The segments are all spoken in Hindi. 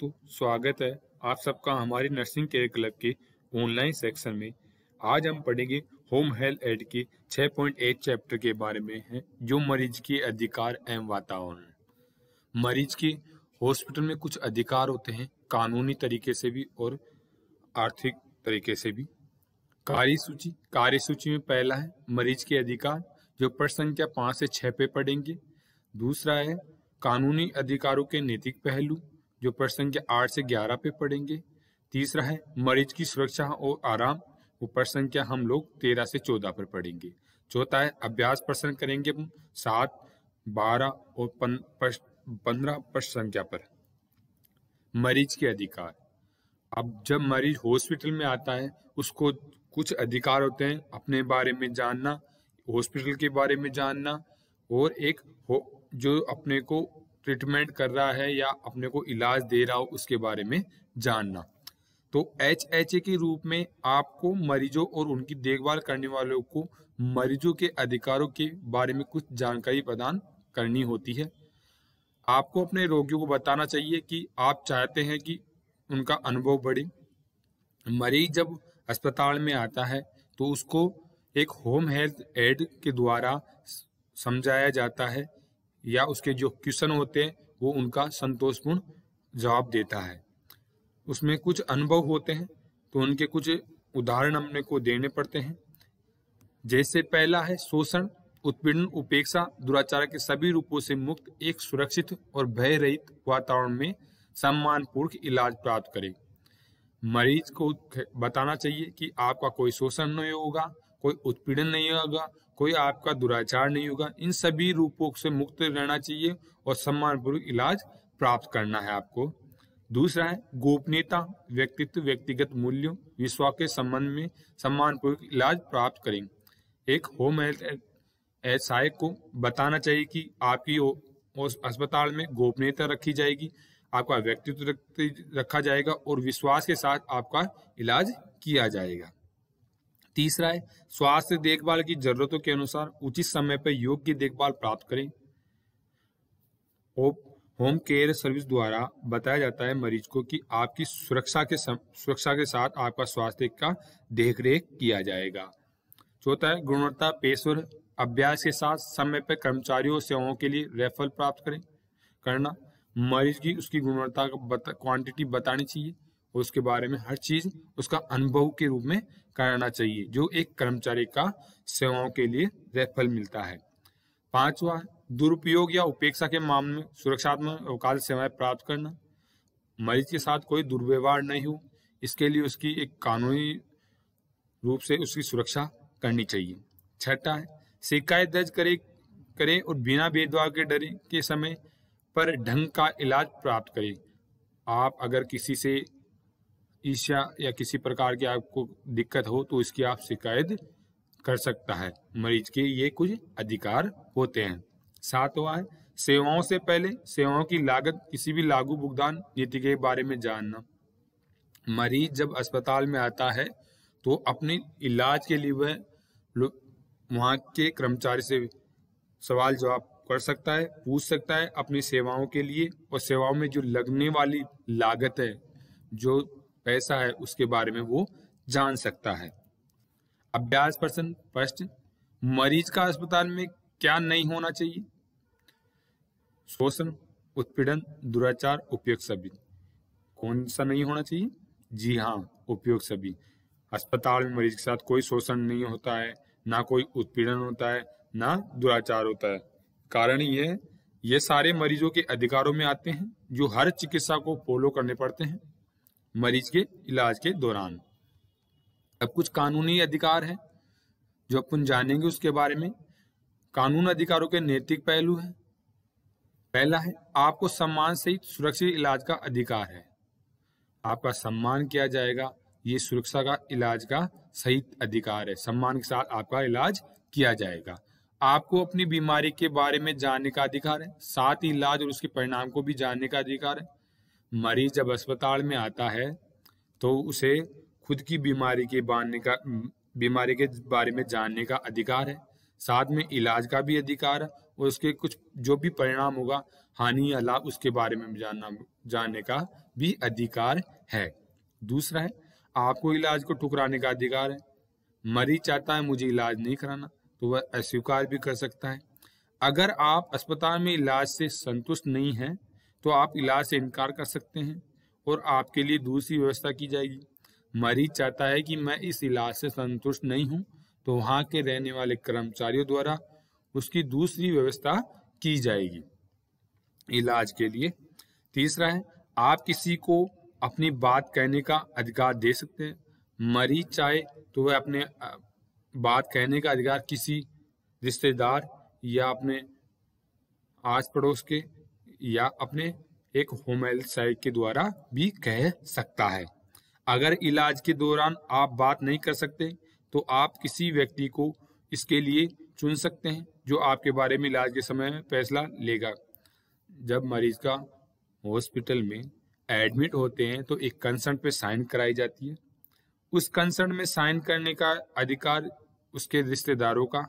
तो स्वागत है आप सबका हमारी नर्सिंग केयर क्लब के ऑनलाइन सेक्शन में आज हम पढ़ेंगे होम हेल्थ एड के 6.8 चैप्टर के बारे में है जो मरीज के अधिकार एवं वातावरण मरीज के हॉस्पिटल में कुछ अधिकार होते हैं कानूनी तरीके से भी और आर्थिक तरीके से भी कार्य सूची कार्य सूची में पहला है मरीज के अधिकार जो प्रश्न संख्या पाँच से छः पे पढ़ेंगे दूसरा है कानूनी अधिकारों के नैतिक पहलू जो प्रश्न संख्या आठ से ग्यारह पे पढ़ेंगे तीसरा है मरीज की सुरक्षा और आराम वो प्रश्न संख्या हम लोग तेरह से चौदह पर पढ़ेंगे चौथा है अभ्यास प्रश्न करेंगे हम सात बारह और पंद्रह प्रश्न संख्या पर मरीज के अधिकार अब जब मरीज हॉस्पिटल में आता है उसको कुछ अधिकार होते हैं अपने बारे में जानना हॉस्पिटल के बारे में जानना और एक हो जो अपने को ट्रीटमेंट कर रहा है या अपने को इलाज दे रहा हो उसके बारे में जानना तो एच एच ए के रूप में आपको मरीजों और उनकी देखभाल करने वालों को मरीजों के अधिकारों के बारे में कुछ जानकारी प्रदान करनी होती है आपको अपने रोगियों को बताना चाहिए कि आप चाहते हैं कि उनका अनुभव बढ़े मरीज जब अस्पताल में आता है तो उसको एक होम हेल्थ एड के द्वारा समझाया जाता है या उसके जो क्वेश्चन होते हैं वो उनका संतोषपूर्ण जवाब देता है उसमें कुछ अनुभव होते हैं तो उनके कुछ उदाहरण हमने को देने पड़ते हैं जैसे पहला है शोषण उत्पीड़न उपेक्षा दुराचार के सभी रूपों से मुक्त एक सुरक्षित और भय रहित वातावरण में सम्मानपूर्वक इलाज प्राप्त करें मरीज को बताना चाहिए कि आपका कोई शोषण नहीं होगा कोई उत्पीड़न नहीं होगा कोई आपका दुराचार नहीं होगा इन सभी रूपों से मुक्त रहना चाहिए और सम्मानपूर्वक इलाज प्राप्त करना है आपको दूसरा है गोपनीयता व्यक्तित्व व्यक्तिगत मूल्यों विश्वास के संबंध में सम्मानपूर्वक इलाज प्राप्त करें एक होम हेल्थ सहायक को बताना चाहिए कि आपकी अस्पताल में गोपनीयता रखी जाएगी आपका व्यक्तित्व रखा जाएगा और विश्वास के साथ आपका इलाज किया जाएगा तीसरा है स्वास्थ्य देखभाल की जरूरतों के अनुसार उचित समय पर योग्य देखभाल प्राप्त करें होम केयर सर्विस द्वारा बताया जाता है मरीज को कि आपकी सुरक्षा के सुरक्षा के साथ आपका स्वास्थ्य का देख रेख किया जाएगा चौथा है गुणवत्ता पेशवर अभ्यास के साथ समय पर कर्मचारियों सेवाओं के लिए रेफर प्राप्त करें करना मरीज की उसकी गुणवत्ता का बता, क्वांटिटी बतानी चाहिए उसके बारे में हर चीज उसका अनुभव के रूप में कराना चाहिए जो एक कर्मचारी का सेवाओं के लिए रेफल मिलता है पांचवा दुरुपयोग या उपेक्षा के मामले में सुरक्षात्मक अवकाश सेवाएं प्राप्त करना मरीज के साथ कोई दुर्व्यवहार नहीं हो इसके लिए उसकी एक कानूनी रूप से उसकी सुरक्षा करनी चाहिए छठा है शिकायत दर्ज करे करें और बिना भेदभाव के डरे के समय पर ढंग का इलाज प्राप्त करें आप अगर किसी से ईशा या किसी प्रकार की आपको दिक्कत हो तो इसकी आप शिकायत कर सकता है मरीज के ये कुछ अधिकार होते हैं सातवा है सेवाओं से पहले सेवाओं की लागत किसी भी लागू भुगतान नीति के बारे में जानना मरीज जब अस्पताल में आता है तो अपने इलाज के लिए वह वहाँ के कर्मचारी से सवाल जवाब कर सकता है पूछ सकता है अपनी सेवाओं के लिए और सेवाओं में जो लगने वाली लागत है जो पैसा है उसके बारे में वो जान सकता है अभ्यास प्रश्न फर्स्ट मरीज का अस्पताल में क्या नहीं होना चाहिए शोषण उत्पीड़न दुराचार उपयोग सभी कौन सा नहीं होना चाहिए जी हाँ उपयोग सभी अस्पताल में मरीज के साथ कोई शोषण नहीं होता है ना कोई उत्पीड़न होता है ना दुराचार होता है कारण ये ये सारे मरीजों के अधिकारों में आते हैं जो हर चिकित्सा को फॉलो करने पड़ते हैं मरीज के इलाज के दौरान अब कुछ कानूनी अधिकार हैं जो अपन जानेंगे उसके बारे में कानून अधिकारों के नैतिक पहलू हैं पहला है आपको सम्मान सहित सुरक्षित इलाज का अधिकार है आपका सम्मान किया जाएगा ये सुरक्षा का इलाज का सही अधिकार है सम्मान के साथ आपका इलाज किया जाएगा आपको अपनी बीमारी के बारे में जानने का अधिकार है साथ ही इलाज और उसके परिणाम को भी जानने का अधिकार है मरीज जब अस्पताल में आता है तो उसे खुद की बीमारी के बारे का बीमारी के बारे में जानने का अधिकार है साथ में इलाज का भी अधिकार है और उसके कुछ जो भी परिणाम होगा हानि या लाभ उसके बारे में जानना जानने का भी अधिकार है दूसरा है आपको इलाज को ठुकराने का अधिकार है मरीज चाहता है मुझे इलाज नहीं कराना तो वह अस्वीकार भी कर सकता है अगर आप अस्पताल में इलाज से संतुष्ट नहीं हैं तो आप इलाज से इनकार कर सकते हैं और आपके लिए दूसरी व्यवस्था की जाएगी मरीज चाहता है कि मैं इस इलाज से संतुष्ट नहीं हूँ तो वहाँ के रहने वाले कर्मचारियों द्वारा उसकी दूसरी व्यवस्था की जाएगी इलाज के लिए तीसरा है आप किसी को अपनी बात कहने का अधिकार दे सकते हैं मरीज चाहे तो वह अपने बात कहने का अधिकार किसी रिश्तेदार या अपने आस पड़ोस के या अपने एक होमोसाइड के द्वारा भी कह सकता है अगर इलाज के दौरान आप बात नहीं कर सकते तो आप किसी व्यक्ति को इसके लिए चुन सकते हैं जो आपके बारे में इलाज के समय में फैसला लेगा जब मरीज का हॉस्पिटल में एडमिट होते हैं तो एक कंसर्न पे साइन कराई जाती है उस कंसर्न में साइन करने का अधिकार उसके रिश्तेदारों का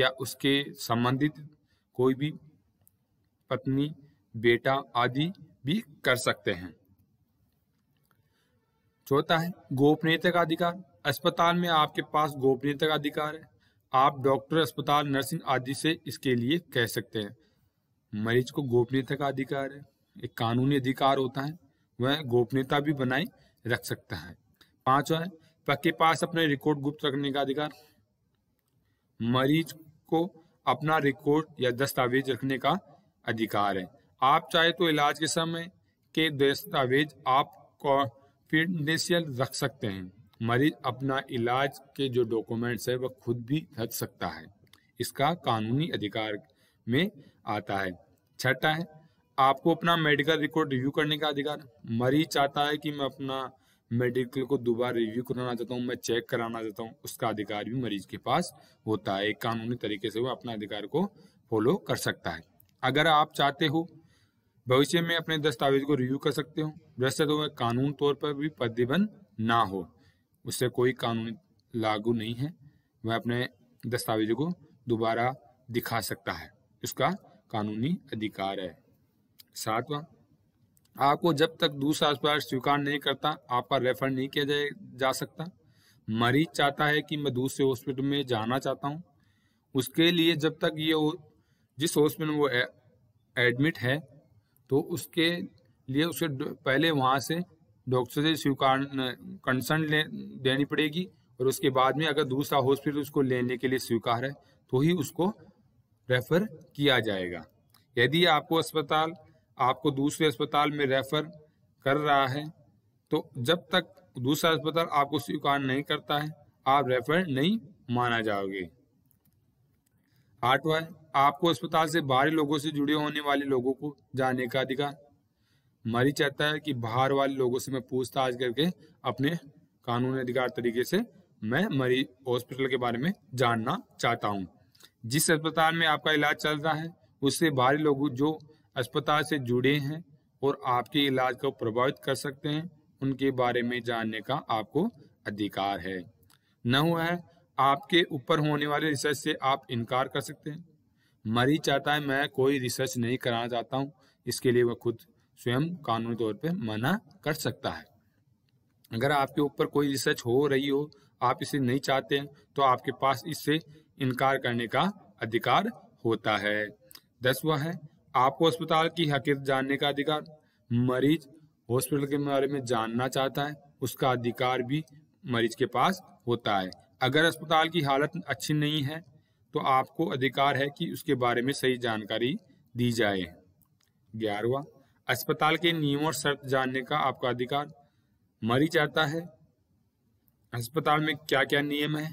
या उसके संबंधित कोई भी पत्नी बेटा आदि भी कर सकते हैं चौथा है गोपनीयता का अधिकार अस्पताल में आपके पास गोपनीयता का अधिकार है आप डॉक्टर अस्पताल नर्सिंग आदि से इसके लिए कह सकते हैं मरीज को गोपनीयता का अधिकार है एक कानूनी अधिकार होता है वह गोपनीयता भी बनाए रख सकता है पांचवा है पक्के पास अपने रिकॉर्ड गुप्त रखने का अधिकार मरीज को अपना रिकॉर्ड या दस्तावेज रखने का अधिकार है आप चाहे तो इलाज के समय के दस्तावेज आप कॉन्फिडेंशियल रख सकते हैं मरीज अपना इलाज के जो डॉक्यूमेंट्स है वह खुद भी रख सकता है इसका कानूनी अधिकार में आता है छठा है आपको अपना मेडिकल रिकॉर्ड रिव्यू करने का अधिकार मरीज चाहता है कि मैं अपना मेडिकल को दोबारा रिव्यू कराना चाहता हूँ मैं चेक कराना चाहता हूँ उसका अधिकार भी मरीज के पास होता है कानूनी तरीके से वह अपना अधिकार को फॉलो कर सकता है अगर आप चाहते हो भविष्य में अपने दस्तावेज को रिव्यू कर सकते हो वैसे तो वह कानून तौर पर भी प्रतिबंध ना हो उससे कोई कानून लागू नहीं है वह अपने दस्तावेजों को दोबारा दिखा सकता है उसका कानूनी अधिकार है सातवां आपको जब तक दूसरा अस्पताल स्वीकार नहीं करता आपका रेफर नहीं किया जाए जा सकता मरीज चाहता है कि मैं दूसरे हॉस्पिटल में जाना चाहता हूँ उसके लिए जब तक ये जिस हॉस्पिटल में वो एडमिट है तो उसके लिए उसे पहले वहाँ से डॉक्टर से स्वीकार कंसर्न ले देनी पड़ेगी और उसके बाद में अगर दूसरा हॉस्पिटल उसको लेने के लिए स्वीकार है तो ही उसको रेफर किया जाएगा यदि आपको अस्पताल आपको दूसरे अस्पताल में रेफर कर रहा है तो जब तक दूसरा अस्पताल आपको स्वीकार नहीं करता है आप रेफर नहीं माना जाओगे आठवां आपको अस्पताल से बाहरी लोगों से जुड़े होने वाले लोगों को जाने का अधिकार मरीज चाहता है कि बाहर वाले लोगों से मैं पूछताछ करके अपने कानूनी अधिकार तरीके से मैं मरीज हॉस्पिटल के बारे में जानना चाहता हूँ जिस अस्पताल में आपका इलाज चल रहा है उससे बाहरी लोग जो अस्पताल से जुड़े हैं और आपके इलाज को प्रभावित कर सकते हैं उनके बारे में जानने का आपको अधिकार है न हुआ है आपके ऊपर होने वाले रिसर्च से आप इनकार कर सकते हैं मरीज चाहता है मैं कोई रिसर्च नहीं कराना चाहता हूँ इसके लिए वह खुद स्वयं कानूनी तौर पर मना कर सकता है अगर आपके ऊपर कोई रिसर्च हो रही हो आप इसे नहीं चाहते हैं तो आपके पास इससे इनकार करने का अधिकार होता है दसवा है आपको अस्पताल की हकीकत जानने का अधिकार मरीज हॉस्पिटल के बारे में जानना चाहता है उसका अधिकार भी मरीज के पास होता है अगर अस्पताल की हालत अच्छी नहीं है तो आपको अधिकार है कि उसके बारे में सही जानकारी दी जाए ग्यारहवा अस्पताल के नियम और शर्त जानने का आपका अधिकार मरीज आता है अस्पताल में क्या क्या नियम है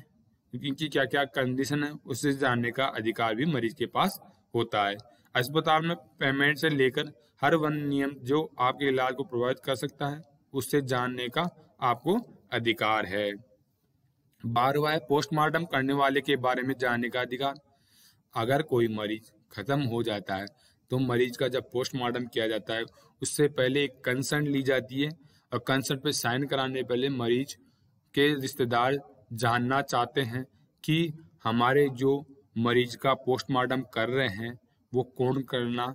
इनकी क्या क्या कंडीशन है उससे जानने का अधिकार भी मरीज के पास होता है अस्पताल में पेमेंट से लेकर हर वन नियम जो आपके इलाज को प्रभावित कर सकता है उससे जानने का आपको अधिकार है बारवा है पोस्टमार्टम करने वाले के बारे में जानने का अधिकार अगर कोई मरीज खत्म हो जाता है तो मरीज का जब पोस्टमार्टम किया जाता है उससे पहले एक कंसर्ट ली जाती है और कंसर्ट पे साइन कराने पहले मरीज के रिश्तेदार जानना चाहते हैं कि हमारे जो मरीज का पोस्टमार्टम कर रहे हैं वो कौन करना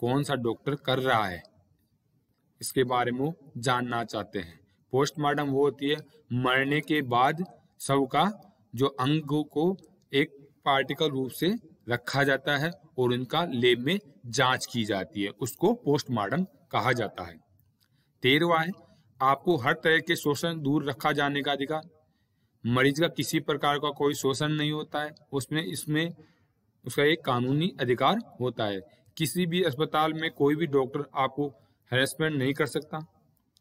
कौन सा डॉक्टर कर रहा है इसके बारे में जानना चाहते हैं पोस्टमार्टम वो होती है मरने के बाद शव का जो अंग को एक पार्टिकल रूप से रखा जाता है और उनका लेब में जांच की जाती है उसको पोस्टमार्टम कहा जाता है तेरवा है आपको हर तरह के शोषण दूर रखा जाने का अधिकार मरीज का किसी प्रकार का कोई शोषण नहीं होता है उसमें इसमें उसका एक कानूनी अधिकार होता है किसी भी अस्पताल में कोई भी डॉक्टर आपको हेरेसमेंट नहीं कर सकता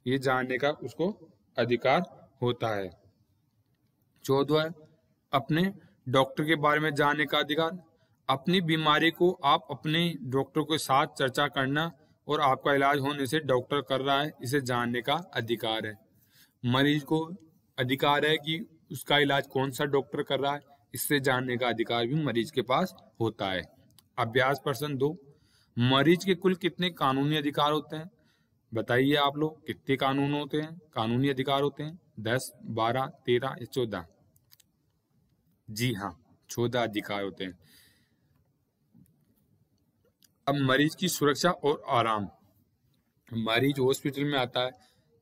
ये जानने का उसको अधिकार होता है चौदह अपने डॉक्टर के बारे में जानने का अधिकार अपनी बीमारी को आप अपने डॉक्टर के साथ चर्चा करना और आपका इलाज होने से डॉक्टर कर रहा है इसे जानने का अधिकार है मरीज को अधिकार है कि उसका इलाज कौन सा डॉक्टर कर रहा है इससे जानने का अधिकार भी मरीज के पास होता है अभ्यास प्रश्न दो मरीज के कुल कितने कानूनी अधिकार होते हैं बताइए आप लोग कितने कानून होते हैं कानूनी अधिकार होते हैं दस बारह तेरह या चौदह जी हाँ चौदह अधिकार होते हैं अब मरीज की सुरक्षा और आराम मरीज हॉस्पिटल में आता है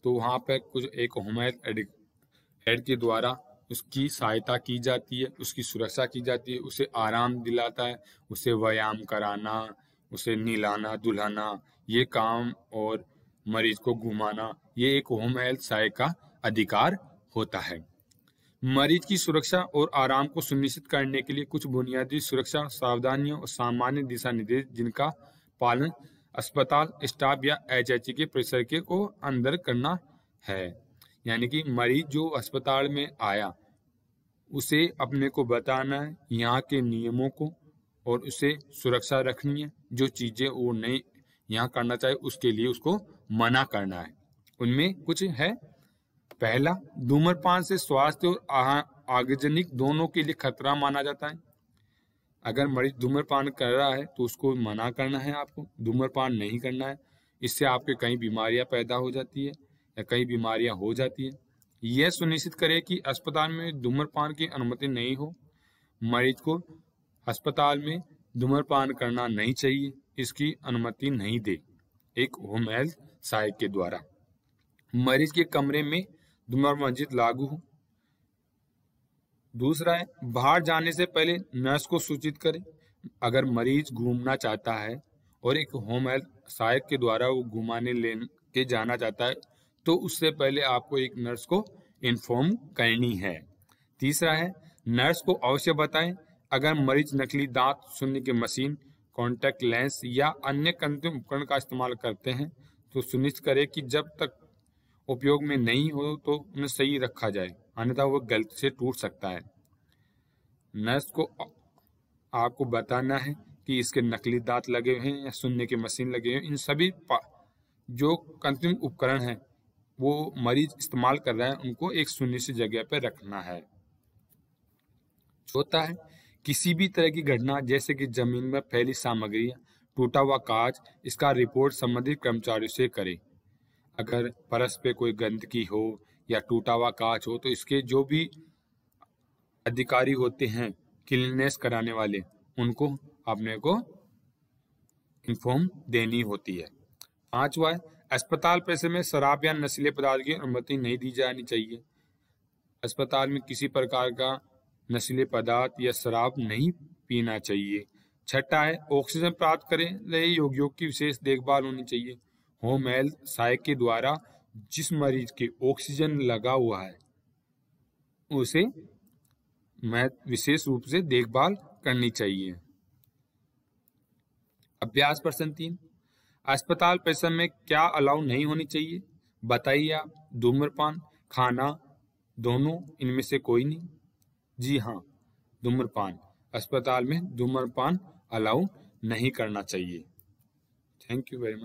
तो वहाँ पर कुछ एक होमएड एड के द्वारा उसकी सहायता की जाती है उसकी सुरक्षा की जाती है उसे आराम दिलाता है उसे व्यायाम कराना उसे नीलाना दुलाना ये काम और मरीज को घुमाना ये एक होम हेल्थ सहायक का अधिकार होता है मरीज की सुरक्षा और आराम को सुनिश्चित करने के लिए कुछ बुनियादी सुरक्षा सावधानियों और सामान्य दिशा निर्देश जिनका पालन अस्पताल स्टाफ या एच के परिसर के को अंदर करना है यानी कि मरीज जो अस्पताल में आया उसे अपने को बताना है यहाँ के नियमों को और उसे सुरक्षा रखनी है जो चीज़ें वो नहीं यहाँ करना चाहिए उसके लिए उसको मना करना है उनमें कुछ है पहला धूम्रपान से स्वास्थ्य और आगजनिक दोनों के लिए खतरा माना जाता है अगर मरीज धूम्रपान कर रहा है तो उसको मना करना है आपको धूम्रपान नहीं करना है इससे आपके कई बीमारियां पैदा हो जाती है या कई बीमारियां हो जाती है यह सुनिश्चित करें कि अस्पताल में धूम्रपान की अनुमति नहीं हो मरीज को अस्पताल में धूम्रपान करना नहीं चाहिए इसकी अनुमति नहीं दे एक होम हेल्थ सहायक के द्वारा मरीज के कमरे में धुमर मस्जिद लागू हो दूसरा है बाहर जाने से पहले नर्स को सूचित करें अगर मरीज घूमना चाहता है और एक होम हेल्थ सहायक के द्वारा वो घुमाने ले के जाना चाहता है तो उससे पहले आपको एक नर्स को इन्फॉर्म करनी है तीसरा है नर्स को अवश्य बताएं अगर मरीज नकली दांत सुनने की मशीन कॉन्टैक्ट लेंस या अन्य अंतिम उपकरण का इस्तेमाल करते हैं तो सुनिश्चित करें कि जब तक उपयोग में नहीं हो तो उन्हें सही रखा जाए अन्यथा वह गलती से टूट सकता है नर्स को आपको बताना है कि इसके नकली दांत लगे हुए हैं या सुनने के मशीन लगे हुए इन सभी जो अंतिम उपकरण हैं वो मरीज इस्तेमाल कर रहे हैं उनको एक सुनिश्चित जगह पर रखना है चौथा है किसी भी तरह की घटना जैसे कि जमीन में फैली सामग्रियाँ टूटा हुआ कांच इसका रिपोर्ट संबंधित कर्मचारियों से करें अगर परस पे कोई गंदगी हो या टूटा हुआ कांच हो तो इसके जो भी अधिकारी होते हैं क्लीननेस कराने वाले उनको अपने को इन्फॉर्म देनी होती है पांचवा अस्पताल पैसे में शराब या नशीले पदार्थ की अनुमति नहीं दी जानी चाहिए अस्पताल में किसी प्रकार का नशीले पदार्थ या शराब नहीं पीना चाहिए छठा है ऑक्सीजन प्राप्त करें रहे योगियों की विशेष देखभाल होनी चाहिए होम हेल्थ सहायक के द्वारा जिस मरीज के ऑक्सीजन लगा हुआ है उसे विशेष रूप से देखभाल करनी चाहिए अभ्यास प्रश्न तीन अस्पताल परिसर में क्या अलाउ नहीं होनी चाहिए बताइए आप धूम्रपान खाना दोनों इनमें से कोई नहीं जी हाँ धूम्रपान अस्पताल में धूम्रपान अलाउ नहीं करना चाहिए थैंक यू वेरी मच